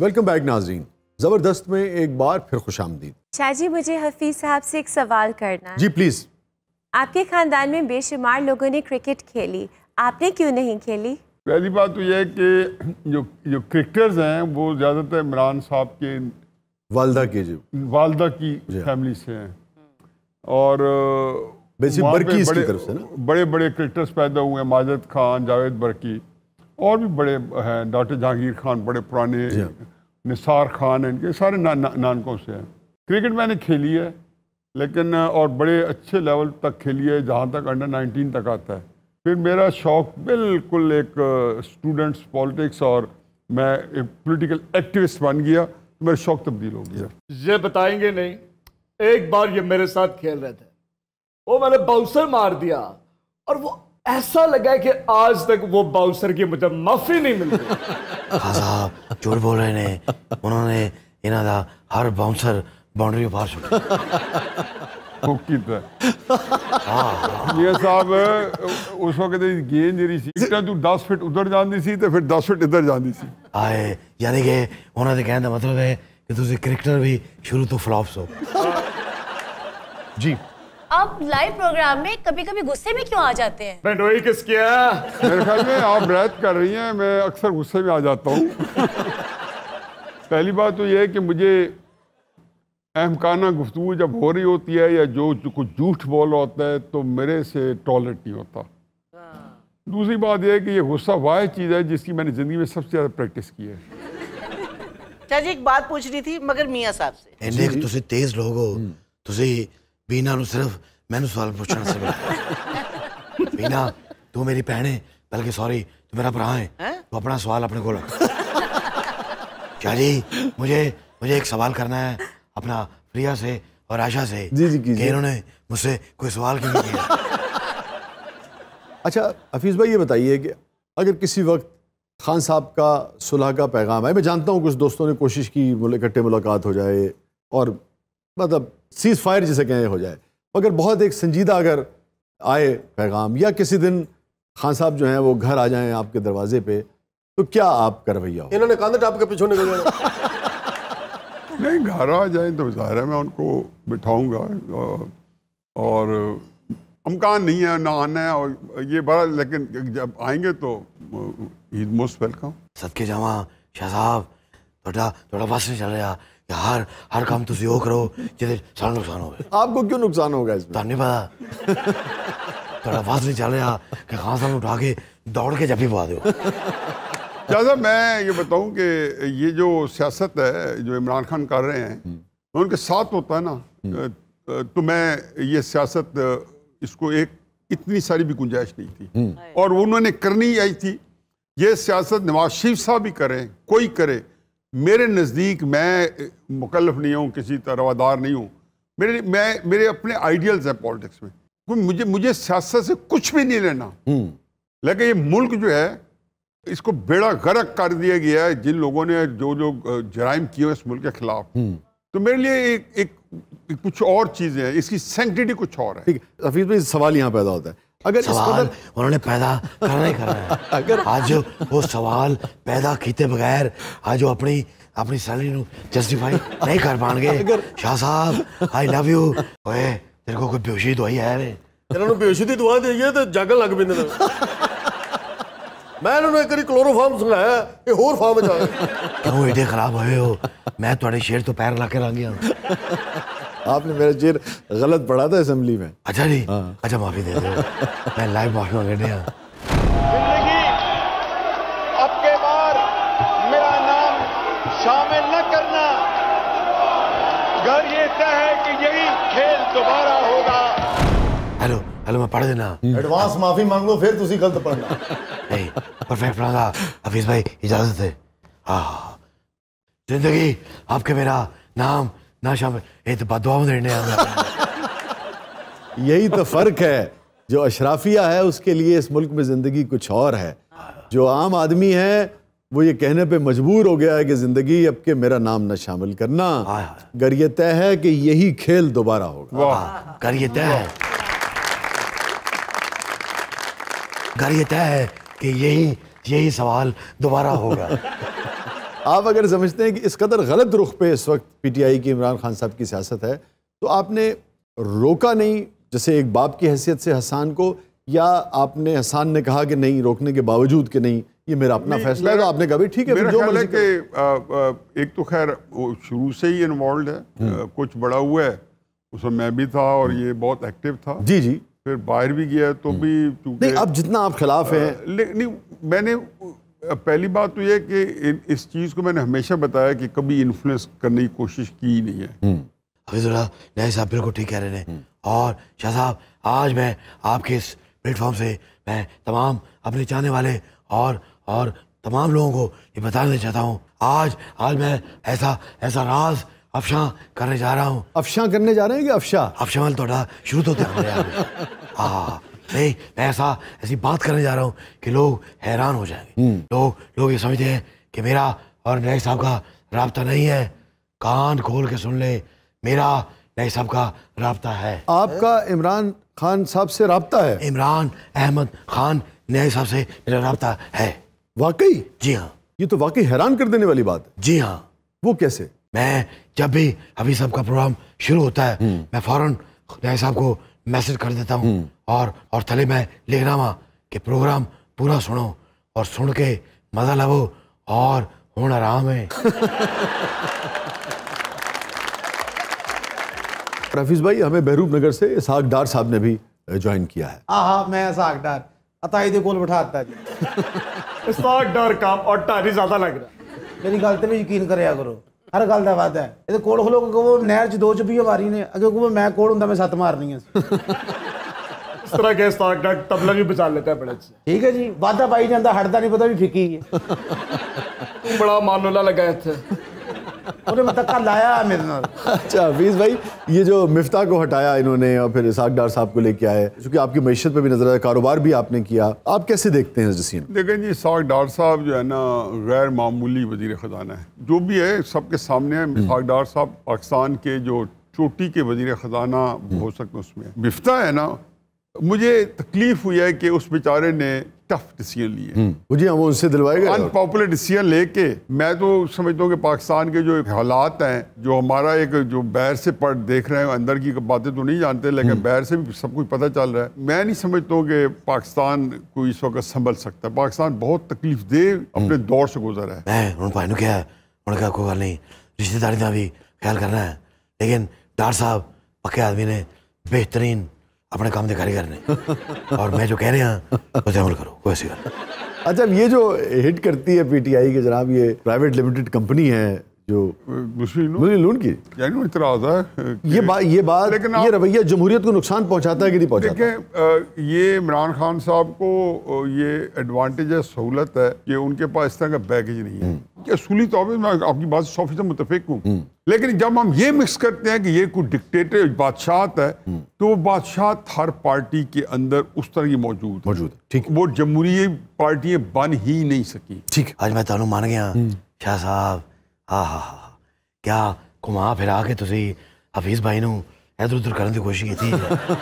Welcome back नाजरीन जबरदस्त में एक बार फिर खुश आमदी शाहजी मुझे हफीज साहब से एक सवाल करना जी प्लीज आपके खानदान में बेशुमार लोगों ने क्रिकेट खेली आपने क्यों नहीं खेली पहली बात तो यह है कि जो जो क्रिकेटर्स हैं वो ज़्यादातर इमरान साहब के वालदा के जो वालदा की फैमिली से हैं और बरकी बड़े, तरफ से ना बड़े बड़े क्रिकेटर्स पैदा हुए हैं माजद खान जावेद बरकी और भी बड़े हैं डॉक्टर जहांगीर खान बड़े पुराने निसार खान इनके सारे ना, ना, नानकों से हैं क्रिकेट मैंने खेली है लेकिन और बड़े अच्छे लेवल तक खेली है जहाँ तक अंडर 19 तक आता है फिर मेरा शौक बिल्कुल एक स्टूडेंट्स पॉलिटिक्स और मैं एक पोलिटिकल एक्टिविस्ट बन गया तो मेरा शौक तब्दील हो गया ये बताएंगे नहीं एक बार ये मेरे साथ खेल रहे थे वो मैंने बाउंसर मार दिया और वो ऐसा लगा है कि आज तक वो बाउंसर की मुझे माफी नहीं मिल रही हाँ साहब झूठ बोल रहे ने उन्होंने इन्हों का हर बाउंसर बाउंड्री बाहर ये साहब उस वक्त तो गेंद जी सी तू दस फिट उधर ਜਾਂਦੀ सी तो फिर दस फिट इधर ਜਾਂਦੀ सी आए यानी कि उन्होंने तो कहने का मतलब है कि तुम क्रिकेटर भी शुरू तो फ्लॉप्स हो जी आप लाइव प्रोग्राम में कभी कभी गुस्से में क्यों आ जाते हैं मैं डोई किसकी है मेरे ख्याल में आप रैत कर रही हैं मैं अक्सर गुस्से में आ जाता हूँ पहली बात तो यह है कि मुझे अहमकाना गुफ्तु जब हो रही होती है या जो, जो कुछ झूठ बोल रहा होता है तो मेरे से टॉलरेट नहीं होता दूसरी बात यह है कि ये गुस्सा वाह चीज़ है जिसकी मैंने ज़िंदगी में सबसे ज़्यादा प्रैक्टिस की है चाची अच्छा एक बात पूछ रही थी मगर मियाँ साहब से तुसी तेज लोग हो हम्म। तुझे बीना सिर्फ ਸਿਰਫ सवाल पूछना ਪੁੱਛਣਾ ਸੀ ਬੀਨਾ ਤੂੰ ਮੇਰੀ ਭੈਣ ਹੈ ਬਲਕਿ ਸੌਰੀ ਤੂੰ ਮੇਰਾ है तू अपना सवाल अपने को जी मुझे मुझे एक सवाल करना है अपना प्रिया से और आशा से जी जी कीजिए इन्होंने मुझसे कोई सवाल क्यों किया अच्छा हफीज़ भाई ये बताइए कि अगर किसी वक्त खान साहब का सुलह का पैगाम है मैं जानता हूँ कुछ दोस्तों ने कोशिश की इकट्ठे मुलाकात हो जाए और मतलब सीज़ फायर जिसे कहें हो जाए मगर बहुत एक संजीदा अगर आए पैगाम या किसी दिन खान साहब जो हैं वो घर आ जाएं आपके दरवाजे पे तो क्या आप कर भैया इन्होंने कहा टाप के पिछोने को नहीं घर आ जाए तो ज़ाहिर है मैं उनको बिठाऊंगा और अमकान नहीं है ना आना है और ये बड़ा लेकिन जब आएंगे तो मोस्ट वेलकम सदके जावा शाह साहब थोड़ा थोड़ा बस नहीं चल रहा हर हर काम तुम यो करो जिसे सारा नुकसान हो आपको क्यों नुकसान होगा इसमें नहीं पता थोड़ा वास नहीं चल रहा कि हाँ साल उठा के दौड़ के जब भी पा दो चाचा मैं ये बताऊं कि ये जो सियासत है जो इमरान खान कर रहे हैं हम्म। उनके साथ होता है ना हम्म। तो मैं ये सियासत इसको एक इतनी सारी भी गुंजाइश नहीं थी हम्म। और उन्होंने करनी आई थी ये सियासत नवाज शरीफ साहब भी करें कोई करे मेरे नज़दीक मैं मुकलफ नहीं हूँ किसी तरवादार नहीं हूँ मेरे मैं मेरे अपने आइडियल्स हैं पॉलिटिक्स में मुझे मुझे सियासत से कुछ भी नहीं लेना हम्म। लेकिन ये मुल्क जो है इसको बेड़ा गर्क कर दिया गया है जिन लोगों ने जो जो जराइम किए इस मुल्क के खिलाफ हम्म। तो मेरे लिए एक, एक, एक कुछ और चीज़ें हैं इसकी सेंटिटी कुछ और है ठीक है हफीज भाई सवाल यहाँ पैदा होता है अगर सवाल उन्होंने पैदा करना ही करना है अगर आज वो सवाल पैदा किए बगैर आज वो अपनी अपनी सैलरी जस्टिफाई नहीं कर पाएंगे शाह साहब आई लव यू ओए तेरे को कोई बेहोशी दवाई तो है रे ਇਹਨਾਂ ਨੂੰ ਬੇਸ਼ੀ ਦੀ ਦਵਾ ਦੇਈਏ ਤੇ ਜਾਗਣ ਲੱਗ ਪੈਂਦੇ ਨੇ ਮੈਂ ਇਹਨਾਂ ਨੂੰ ਇੱਕ ਵਾਰੀ ਕਲੋਰੋਫਾਰਮ ਸੁਣਾਇਆ ਇਹ ਹੋਰ ਫਾਰਮ ਚ ਆ ਗਏ ਕਿਉਂ ਇਹਦੇ ਖਰਾਬ ਹੋਏ ਹੋ आपने मेरा चेर गलत पढ़ा था असम्बली में अच्छा जी हाँ। अच्छा माफी दे दो मैं लाइव माफी मांग रहा खेल दोबारा होगा हेलो हेलो मैं पढ़ देना एडवांस हम्म। माफी मांग लो फिर तुसी गलत पढ़ना नहीं परफेक्ट पढ़ा हफीज भाई इजाजत है हाँ, हाँ जिंदगी आपके मेरा नाम ना शाम ये तो बदवाओं आना यही तो फ़र्क है जो अशराफिया है उसके लिए इस मुल्क में ज़िंदगी कुछ और है जो आम आदमी है वो ये कहने पे मजबूर हो गया है कि ज़िंदगी अब के मेरा नाम ना शामिल करना गर ये तय है कि यही खेल दोबारा होगा गर ये तय है गर ये तय है कि यही यही सवाल दोबारा होगा आप अगर समझते हैं कि इस कदर गलत रुख पे इस वक्त पी टी आई की इमरान खान साहब की सियासत है तो आपने रोका नहीं जैसे एक बाप की हैसियत से हसान को या आपने हसान ने कहा कि नहीं रोकने के बावजूद कि नहीं ये मेरा अपना फैसला है तो आपने कहा ठीक है जो मतलब कि एक तो खैर शुरू से ही इन्वॉल्व है हम्म। कुछ बड़ा हुआ है उसमें मैं भी था और हम्म। ये बहुत एक्टिव था जी जी फिर बाहर भी गया तो हम्म। भी नहीं अब जितना आप खिलाफ हैं नहीं मैंने पहली बात तो ये कि इस चीज़ को मैंने हमेशा बताया कि कभी इन्फ्लुएंस करने की कोशिश की नहीं है हफीजुल्ला हम्म। नए साहब बिल्कुल ठीक कह रहे हैं हम्म। और शाह साहब आज मैं आपके इस प्लेटफॉर्म से मैं तमाम अपने चाहने वाले और और तमाम लोगों को ये बताना चाहता हूँ आज आज मैं ऐसा ऐसा राज अफशा करने जा रहा हूँ अफशा करने जा रहे हैं कि अफशा अफशा मतलब थोड़ा शुरू तो हाँ नहीं मैं ऐसा ऐसी बात करने जा रहा हूँ कि लोग हैरान हो जाएंगे हम्म। लोग लोग ये समझते हैं कि मेरा और नए साहब का रबता नहीं है कान खोल के सुन ले मेरा नए साहब का रबता है आपका इमरान खान साहब से रबता है इमरान अहमद खान नए साहब से मेरा रबता है वाकई जी हाँ ये तो वाकई हैरान कर देने वाली बात जी हाँ वो कैसे मैं जब भी हबी साहब का प्रोग्राम शुरू होता है हम्म। मैं फ़ौरन नए साहब को मैसेज कर देता हूँ हम्म। और और थले मैं लिख रहा कि प्रोग्राम पूरा सुनो और सुन के मजा लवो और हूँ आराम है रफीज भाई हमें बहरूप नगर से इसहाक डार साहब ने भी ज्वाइन किया है हाँ हाँ मैं इसहाक डार अताई दे कोल बैठा आता इसहाक डार काम और टारी ज्यादा लग रहा मेरी गल तो भी यकीन करे करो हर गल का वादा है ये कोल ਖਲੋ ਕੇ ਕਹੋ ਨਹਿਰ 'ਚ ਦੋ ਚੁੱਪੀਆਂ ਮਾਰੀ ਨੇ ਅੱਗੇ ਕਹੋ ਮੈਂ ਕੋਲ ਹੁੰਦਾ ਮੈਂ ਸੱਤ ਮਾਰਨੀ ਆ ਇਸ ਤਰ੍ਹਾਂ ਸਟਾਕ ਦਾ ਤਬਲਾ ਵੀ ਬਚਾ ਲੈਂਦਾ ਠੀਕ ਹੈ ਜੀ ਵਾਦਾ ਪਾਈ ਜਾਂਦਾ ਨਹੀਂ ਪਤਾ ਵੀ ਫਿੱਕੀ ਹੈ ਤੂੰ ਬੜਾ ਲਗਾ ਇੱਥੇ ਉਹਨੇ आपकी मीशत भी नजर आया कारोबार भी आपने किया आप कैसे देखते हैं जसीन जी इसाक डार साहब जो है ना गैर मामूली वजीर ख़जाना है जो भी है सबके सामने है डार साहब पाकिस्तान के जो चोटी के वजीर ख़जाना हो सकते उसमें मिफ्ता है ना मुझे तकलीफ हुई है कि उस बेचारे ने टफ डिसीजन लिए मुझे हम्म। हम उनसे दिलवाएगा अनपॉपुलर डिसीजन लेके मैं तो समझता हूँ कि पाकिस्तान के जो हालात हैं जो हमारा एक जो बैर से पढ़ देख रहे हैं अंदर की बातें तो नहीं जानते लेकिन हम्म। बैर से भी सब कुछ पता चल रहा है मैं नहीं समझता हूँ कि पाकिस्तान को इस वक्त संभल सकता है पाकिस्तान बहुत तकलीफ दे अपने हम्म। दौर से गुजर है मैं उन्होंने क्या कहा कोई बात नहीं रिश्तेदारी का भी ख्याल करना है लेकिन डार साहब पक्के आदमी ने बेहतरीन अपने काम दिखा रही करने और मैं जो कह रहे हैं उसे अमल करो वैसे कर अच्छा ये जो हिट करती है पीटीआई के जनाब ये प्राइवेट लिमिटेड कंपनी है जो मुझे लोन की यानी होता है ये बात ये बात लेकिन ये रवैया जमहूरियत को नुकसान पहुंचाता है कि नहीं पहुंचाता देखें ये इमरान खान साहब को ये एडवांटेज है सहूलत है कि उनके पास इस तरह का पैकेज नहीं है हम्म। असूली तौर पर मैं आपकी बात सौ फीसद मुतफिक हूँ लेकिन जब हम ये मिक्स करते हैं कि ये कोई डिक्टेटर बादशाहत है तो वो बादशाहत हर पार्टी के अंदर उस तरह की मौजूद मौजूद है ठीक वो जमहूरी पार्टियाँ बन ही नहीं सकी ठीक आज मैं तुम मान गया हम्म। शाह साहब हाँ हाँ हा क्या घुमा फिरा के तुम हफीज़ भाई ने इधर उधर करने की कोशिश की थी